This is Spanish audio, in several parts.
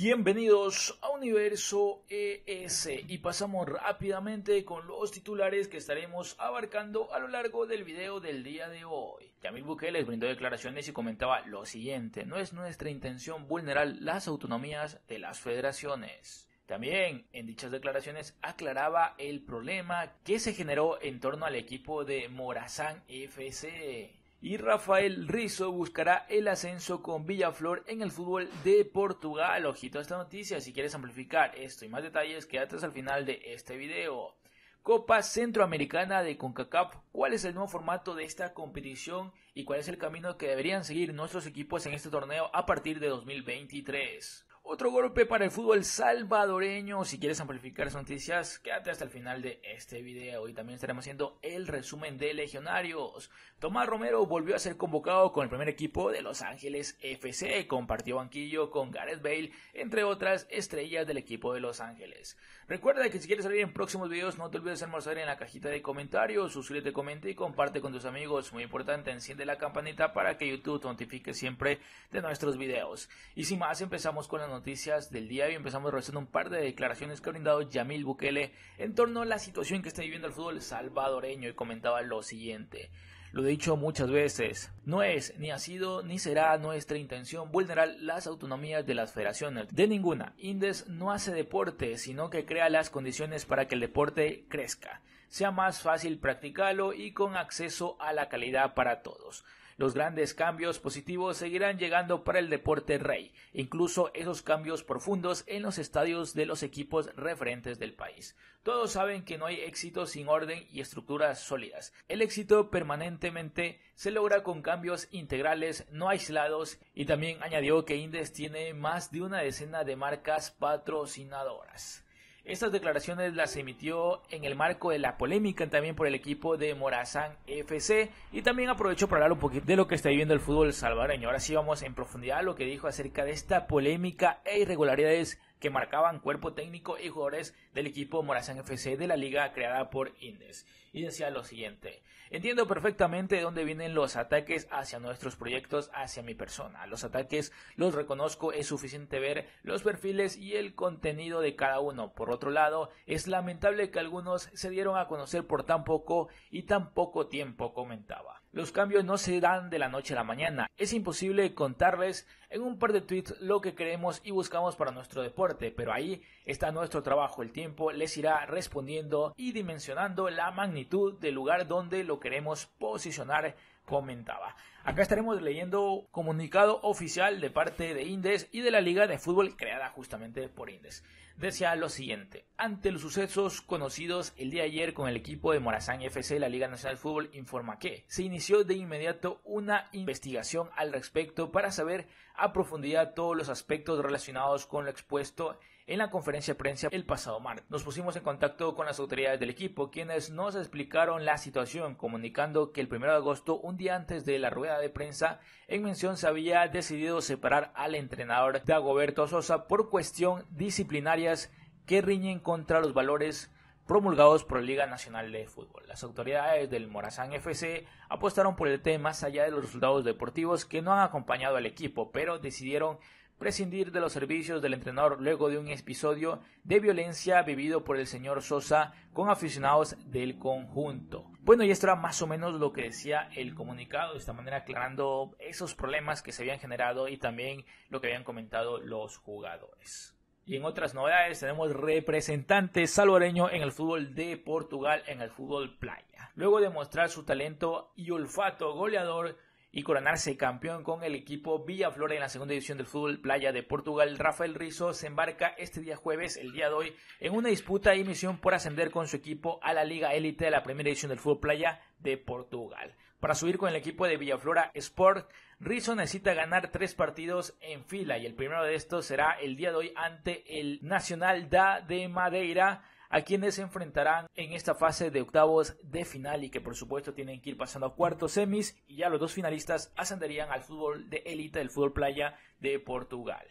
Bienvenidos a Universo ES y pasamos rápidamente con los titulares que estaremos abarcando a lo largo del video del día de hoy. Yamil Bukele brindó declaraciones y comentaba lo siguiente, no es nuestra intención vulnerar las autonomías de las federaciones. También en dichas declaraciones aclaraba el problema que se generó en torno al equipo de Morazán FC y Rafael Rizo buscará el ascenso con Villaflor en el fútbol de Portugal. Ojito a esta noticia, si quieres amplificar esto y más detalles, quédate hasta el final de este video. Copa Centroamericana de CONCACAF, ¿cuál es el nuevo formato de esta competición y cuál es el camino que deberían seguir nuestros equipos en este torneo a partir de 2023? Otro golpe para el fútbol salvadoreño. Si quieres amplificar esas noticias, quédate hasta el final de este video. Y también estaremos haciendo el resumen de legionarios. Tomás Romero volvió a ser convocado con el primer equipo de Los Ángeles FC. Compartió banquillo con Gareth Bale, entre otras estrellas del equipo de Los Ángeles. Recuerda que si quieres salir en próximos videos, no te olvides de almorzar en la cajita de comentarios. Suscríbete, comenta y comparte con tus amigos. Muy importante, enciende la campanita para que YouTube te notifique siempre de nuestros videos. Y sin más, empezamos con la noticias del día y empezamos realizando un par de declaraciones que ha brindado Yamil Bukele en torno a la situación que está viviendo el fútbol salvadoreño y comentaba lo siguiente. Lo he dicho muchas veces, no es, ni ha sido, ni será nuestra intención vulnerar las autonomías de las federaciones, de ninguna. Indes no hace deporte, sino que crea las condiciones para que el deporte crezca, sea más fácil practicarlo y con acceso a la calidad para todos. Los grandes cambios positivos seguirán llegando para el deporte rey, incluso esos cambios profundos en los estadios de los equipos referentes del país. Todos saben que no hay éxito sin orden y estructuras sólidas. El éxito permanentemente se logra con cambios integrales, no aislados, y también añadió que Indes tiene más de una decena de marcas patrocinadoras. Estas declaraciones las emitió en el marco de la polémica también por el equipo de Morazán FC y también aprovecho para hablar un poquito de lo que está viviendo el fútbol salvadoreño. Ahora sí vamos en profundidad a lo que dijo acerca de esta polémica e irregularidades que marcaban cuerpo técnico y jugadores del equipo Morazán FC de la liga creada por Indes y decía lo siguiente, entiendo perfectamente de dónde vienen los ataques hacia nuestros proyectos, hacia mi persona. Los ataques los reconozco, es suficiente ver los perfiles y el contenido de cada uno. Por otro lado, es lamentable que algunos se dieron a conocer por tan poco y tan poco tiempo, comentaba. Los cambios no se dan de la noche a la mañana. Es imposible contarles en un par de tweets lo que queremos y buscamos para nuestro deporte, pero ahí está nuestro trabajo. El tiempo les irá respondiendo y dimensionando la magnitud del lugar donde lo queremos posicionar, comentaba. Acá estaremos leyendo comunicado oficial de parte de Indes y de la Liga de Fútbol creada justamente por Indes. Decía lo siguiente, ante los sucesos conocidos el día de ayer con el equipo de Morazán FC, la Liga Nacional de Fútbol informa que se inició de inmediato una investigación al respecto para saber a profundidad todos los aspectos relacionados con lo expuesto en la conferencia de prensa el pasado martes. Nos pusimos en contacto con las autoridades del equipo, quienes nos explicaron la situación, comunicando que el 1 de agosto, un día antes de la rueda de prensa, en mención se había decidido separar al entrenador Dagoberto Sosa por cuestión disciplinarias que riñen contra los valores promulgados por la Liga Nacional de Fútbol. Las autoridades del Morazán FC apostaron por el tema más allá de los resultados deportivos que no han acompañado al equipo, pero decidieron prescindir de los servicios del entrenador luego de un episodio de violencia vivido por el señor Sosa con aficionados del conjunto. Bueno, y esto era más o menos lo que decía el comunicado, de esta manera aclarando esos problemas que se habían generado y también lo que habían comentado los jugadores. Y en otras novedades tenemos representante salvoreño en el fútbol de Portugal en el fútbol playa. Luego de mostrar su talento y olfato goleador, y coronarse campeón con el equipo Villaflora en la segunda división del fútbol playa de Portugal. Rafael Rizo se embarca este día jueves, el día de hoy, en una disputa y misión por ascender con su equipo a la Liga Élite de la primera división del fútbol playa de Portugal. Para subir con el equipo de Villaflora Sport, Rizzo necesita ganar tres partidos en fila y el primero de estos será el día de hoy ante el Nacional da de Madeira a quienes se enfrentarán en esta fase de octavos de final y que por supuesto tienen que ir pasando a cuartos semis y ya los dos finalistas ascenderían al fútbol de élite del fútbol playa de Portugal.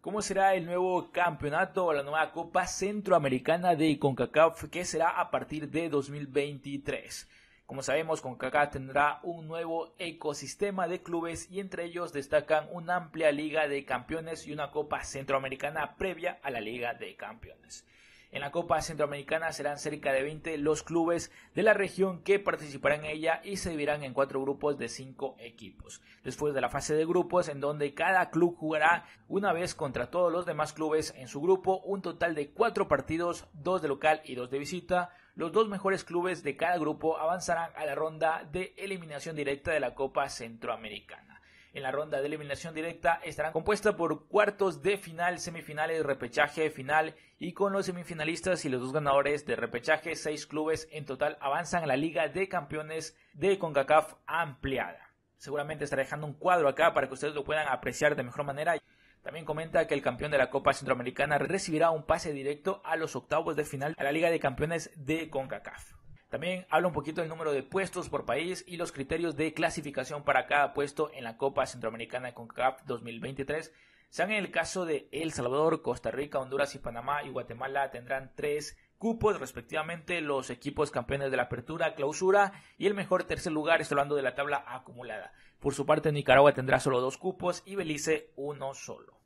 ¿Cómo será el nuevo campeonato o la nueva Copa Centroamericana de CONCACAF que será a partir de 2023? Como sabemos, CONCACAF tendrá un nuevo ecosistema de clubes y entre ellos destacan una amplia Liga de Campeones y una Copa Centroamericana previa a la Liga de Campeones. En la Copa Centroamericana serán cerca de 20 los clubes de la región que participarán en ella y se dividirán en cuatro grupos de cinco equipos. Después de la fase de grupos, en donde cada club jugará una vez contra todos los demás clubes en su grupo, un total de cuatro partidos, dos de local y dos de visita. Los dos mejores clubes de cada grupo avanzarán a la ronda de eliminación directa de la Copa Centroamericana en la ronda de eliminación directa estarán compuestas por cuartos de final, semifinales, repechaje final y con los semifinalistas y los dos ganadores de repechaje, seis clubes en total avanzan a la Liga de Campeones de CONCACAF ampliada. Seguramente estaré dejando un cuadro acá para que ustedes lo puedan apreciar de mejor manera. También comenta que el campeón de la Copa Centroamericana recibirá un pase directo a los octavos de final a la Liga de Campeones de CONCACAF. También habla un poquito del número de puestos por país y los criterios de clasificación para cada puesto en la Copa Centroamericana con CONCACAF 2023. Sean en el caso de El Salvador, Costa Rica, Honduras y Panamá y Guatemala tendrán tres cupos, respectivamente los equipos campeones de la apertura, clausura y el mejor tercer lugar, estoy hablando de la tabla acumulada. Por su parte, Nicaragua tendrá solo dos cupos y Belice uno solo.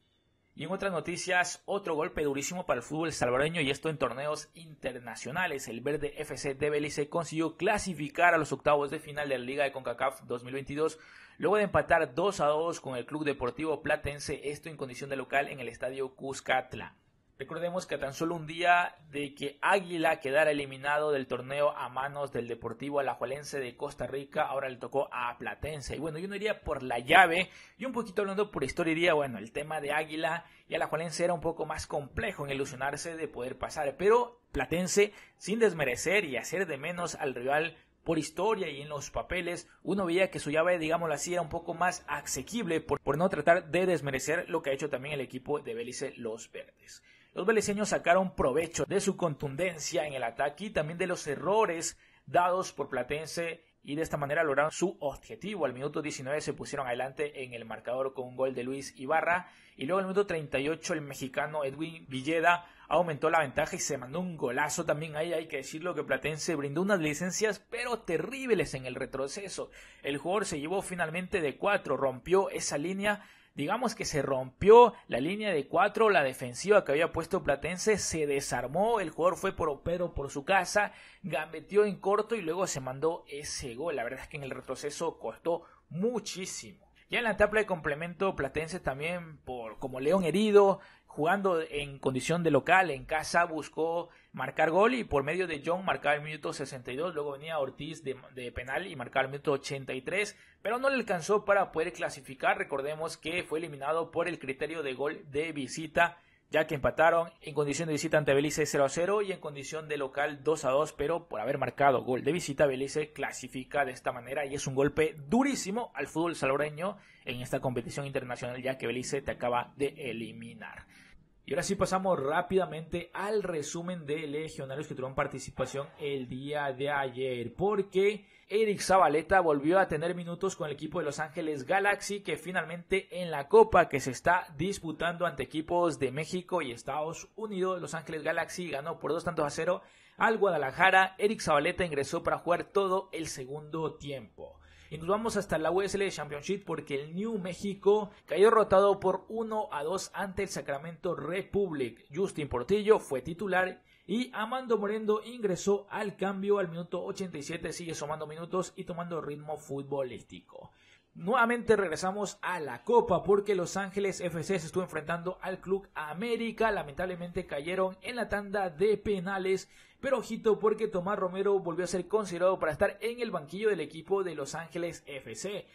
Y en otras noticias, otro golpe durísimo para el fútbol salvadoreño y esto en torneos internacionales. El Verde FC de Belice consiguió clasificar a los octavos de final de la Liga de CONCACAF 2022 luego de empatar 2 a 2 con el Club Deportivo Platense, esto en condición de local en el Estadio Cuscatlán. Recordemos que tan solo un día de que Águila quedara eliminado del torneo a manos del Deportivo Alajuelense de Costa Rica, ahora le tocó a Platense. Y bueno, yo no iría por la llave, y un poquito hablando por historia iría, bueno, el tema de Águila y Alajuelense era un poco más complejo en ilusionarse de poder pasar, pero Platense, sin desmerecer y hacer de menos al rival por historia y en los papeles, uno veía que su llave, digámoslo así, era un poco más asequible por, por no tratar de desmerecer lo que ha hecho también el equipo de Belice Los Verdes. Los beliceños sacaron provecho de su contundencia en el ataque y también de los errores dados por Platense y de esta manera lograron su objetivo. Al minuto 19 se pusieron adelante en el marcador con un gol de Luis Ibarra y luego al minuto 38 el mexicano Edwin Villeda aumentó la ventaja y se mandó un golazo también ahí hay que decirlo que Platense brindó unas licencias pero terribles en el retroceso. El jugador se llevó finalmente de cuatro, rompió esa línea digamos que se rompió la línea de cuatro, la defensiva que había puesto Platense se desarmó, el jugador fue por Opero por su casa, gambeteó en corto y luego se mandó ese gol. La verdad es que en el retroceso costó muchísimo. Ya en la etapa de complemento Platense también por como León herido, jugando en condición de local en casa buscó marcar gol y por medio de John marcar el minuto 62, luego venía Ortiz de, penal y marcar el minuto 83, pero no le alcanzó para poder clasificar, recordemos que fue eliminado por el criterio de gol de visita, ya que empataron en condición de visita ante Belice 0 a 0 y en condición de local 2 a 2, pero por haber marcado gol de visita, Belice clasifica de esta manera y es un golpe durísimo al fútbol saloreño en esta competición internacional, ya que Belice te acaba de eliminar. Y ahora sí pasamos rápidamente al resumen de legionarios que tuvieron participación el día de ayer, porque Eric Zabaleta volvió a tener minutos con el equipo de Los Ángeles Galaxy, que finalmente en la Copa que se está disputando ante equipos de México y Estados Unidos, Los Ángeles Galaxy ganó por dos tantos a cero al Guadalajara. Eric Zabaleta ingresó para jugar todo el segundo tiempo. Y nos vamos hasta la USL Championship porque el New México cayó rotado por 1 a 2 ante el Sacramento Republic. Justin Portillo fue titular y Amando Morendo ingresó al cambio al minuto 87, sigue sumando minutos y tomando ritmo futbolístico. Nuevamente regresamos a la Copa porque Los Ángeles FC se estuvo enfrentando al Club América. Lamentablemente cayeron en la tanda de penales. Pero ojito porque Tomás Romero volvió a ser considerado para estar en el banquillo del equipo de Los Ángeles FC.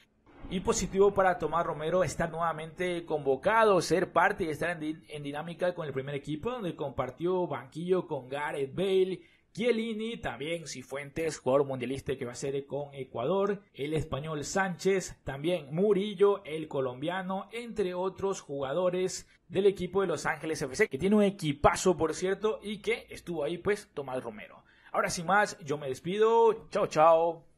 Y positivo para Tomás Romero estar nuevamente convocado, ser parte y estar en, dinámica con el primer equipo donde compartió banquillo con Gareth Bale, Chiellini, también Cifuentes, jugador mundialista que va a ser con Ecuador, el español Sánchez, también Murillo, el colombiano, entre otros jugadores del equipo de Los Ángeles FC, que tiene un equipazo por cierto y que estuvo ahí pues Tomás Romero. Ahora sin más, yo me despido, chao chao.